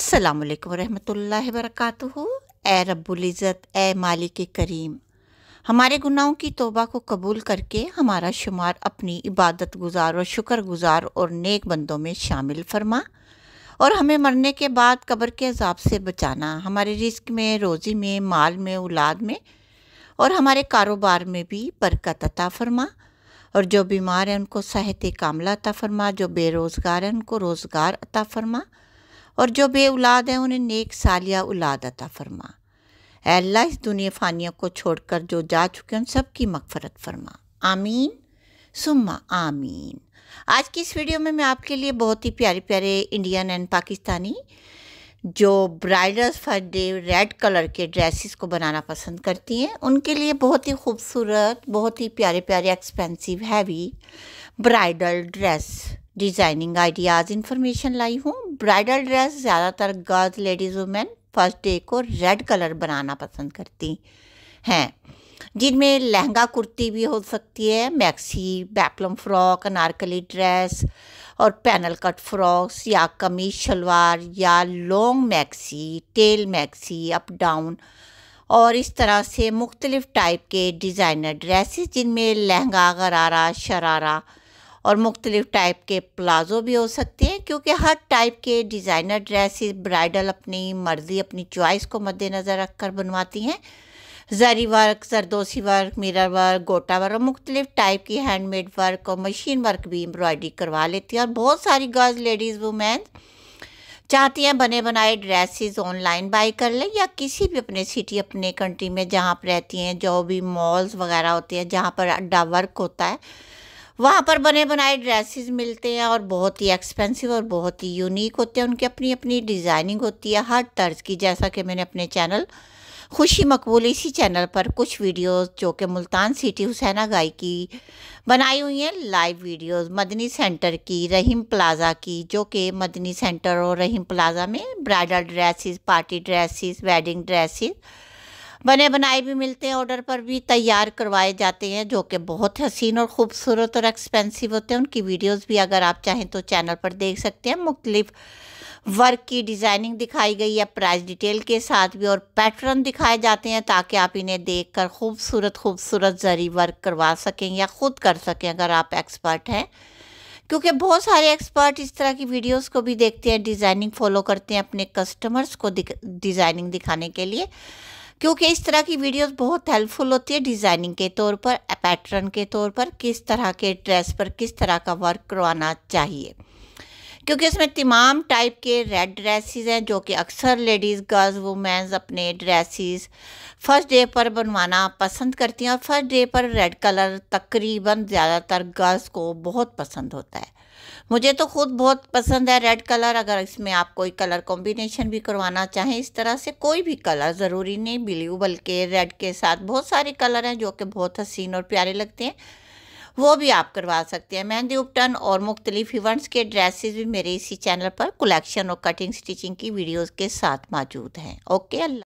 अस्सलाम वालेकुम रहमतुल्लाहि वरकatuहू ए रब्बुल इज़्ज़त ए मालिक करीम हमारे गुनाहों की तोबा को कबूल करके हमारा शुमार अपनी इबादत गुजार और शुक्र गुजार और नेक बंदों में शामिल फरमा और हमें मरने के बाद कब्र के अजाब से बचाना हमारे रिस्क में रोज़ी में माल में औलाद में और हमारे कारोबार में भी बरकत अता फरमा और जो बीमार हैं उनको सेहत कामला अता फरमा जो बेरोज़गार हैं उनको रोज़गार अता फरमा और जो बे औलाद हैं उन्हें नेक सालिया औलाद अता फरमा अल्लाह इस दुनिया फ़ानिया को छोड़कर जो जा चुके हैं उन सब की मगफरत फरमा आमीन सुम्मा आमीन आज की इस वीडियो में मैं आपके लिए बहुत ही प्यारे प्यारे इंडियन एंड पाकिस्तानी जो bridals first day red colour के ड्रेसेस को बनाना पसंद करती हैं उनके लिए बहुत ही खूबसूरत बहुत ही प्यारे प्यारे expensive heavy bridal dress designing ideas information लाई हूँ ब्राइडल ड्रेस ज़्यादातर girls ladies women first day को रेड कलर बनाना पसंद करती हैं जिनमें लहंगा कुर्ती भी हो सकती है मैक्सी बैपलम फ्रॉक अनारकली ड्रेस और पैनल कट फ्रॉक्स या कमीज शलवार या long maxi tail maxi up down और इस तरह से मुख्तलिफ़ टाइप के डिज़ाइनर ड्रेसेस जिनमें लहंगा गरारा शरारा और मुख्तलिफ़ टाइप के प्लाज़ो भी हो सकते हैं क्योंकि हर टाइप के डिज़ाइनर ड्रेसिस ब्राइडल अपनी मर्ज़ी अपनी चॉइस को मद्देनज़र रख कर बनवाती हैं zari work zardozi work mirror work gota work और मुख्तलिफ़ टाइप की हैंडमेड वर्क और मशीन वर्क भी एम्ब्रॉयडरी करवा लेती हैं और बहुत सारी गर्ल्स लेडीज़ वुमेन चाहती हैं बने बनाए ड्रेसेस ऑनलाइन बाई कर लें या किसी भी अपने सिटी अपने कंट्री में जहाँ पर रहती हैं जो भी मॉल्स वगैरह होते हैं जहाँ पर अड्डा वर्क होता है वहाँ पर बने बनाए ड्रेसेस मिलते हैं और बहुत ही एक्सपेंसिव और बहुत ही यूनिक होते हैं उनकी अपनी अपनी डिज़ाइनिंग होती है हर तर्ज की जैसा कि मैंने अपने चैनल खुशी मकबूल इसी चैनल पर कुछ वीडियोस जो कि मुल्तान सिटी हुसैना गाई की बनाई हुई हैं लाइव वीडियोस मदनी सेंटर की रहीम प्लाज़ा की जो कि मदनी सेंटर और रहीम प्लाज़ा में bridal dresses party dresses wedding dresses बने बनाए भी मिलते हैं ऑर्डर पर भी तैयार करवाए जाते हैं जो कि बहुत हसीन और ख़ूबसूरत और एक्सपेंसिव होते हैं उनकी वीडियोस भी अगर आप चाहें तो चैनल पर देख सकते हैं मुख्तलिफ़ वर्क की डिज़ाइनिंग दिखाई गई है प्राइस डिटेल के साथ भी और पैटर्न दिखाए जाते हैं ताकि आप इन्हें देख कर खूबसूरत खूबसूरत जरी वर्क करवा सकें या ख़ुद कर सकें अगर आप एक्सपर्ट हैं क्योंकि बहुत सारे एक्सपर्ट इस तरह की वीडियोस को भी देखते हैं डिज़ाइनिंग फॉलो करते हैं अपने कस्टमर्स को डिज़ाइनिंग दिखाने के लिए क्योंकि इस तरह की वीडियोस बहुत हेल्पफुल होती है डिज़ाइनिंग के तौर पर पैटर्न के तौर पर किस तरह के ड्रेस पर किस तरह का वर्क करवाना चाहिए क्योंकि इसमें तमाम टाइप के रेड ड्रेसेस हैं जो कि अक्सर लेडीज़ गर्ल्स वुमेंस अपने ड्रेसेस फर्स्ट डे पर बनवाना पसंद करती हैं और फर्स्ट डे पर रेड कलर तकरीबन ज़्यादातर गर्ल्स को बहुत पसंद होता है मुझे तो खुद बहुत पसंद है रेड कलर अगर इसमें आप कोई कलर कॉम्बिनेशन भी करवाना चाहें इस तरह से कोई भी कलर ज़रूरी नहीं ब्लू बल्कि रेड के साथ बहुत सारे कलर हैं जो कि बहुत हसीन और प्यारे लगते हैं वो भी आप करवा सकते हैं मेहंदी उपटन और मुख्तलिफ इवेंट्स के ड्रेसेस भी मेरे इसी चैनल पर कलेक्शन और कटिंग स्टिचिंग की वीडियोस के साथ मौजूद हैं ओके अल्लाह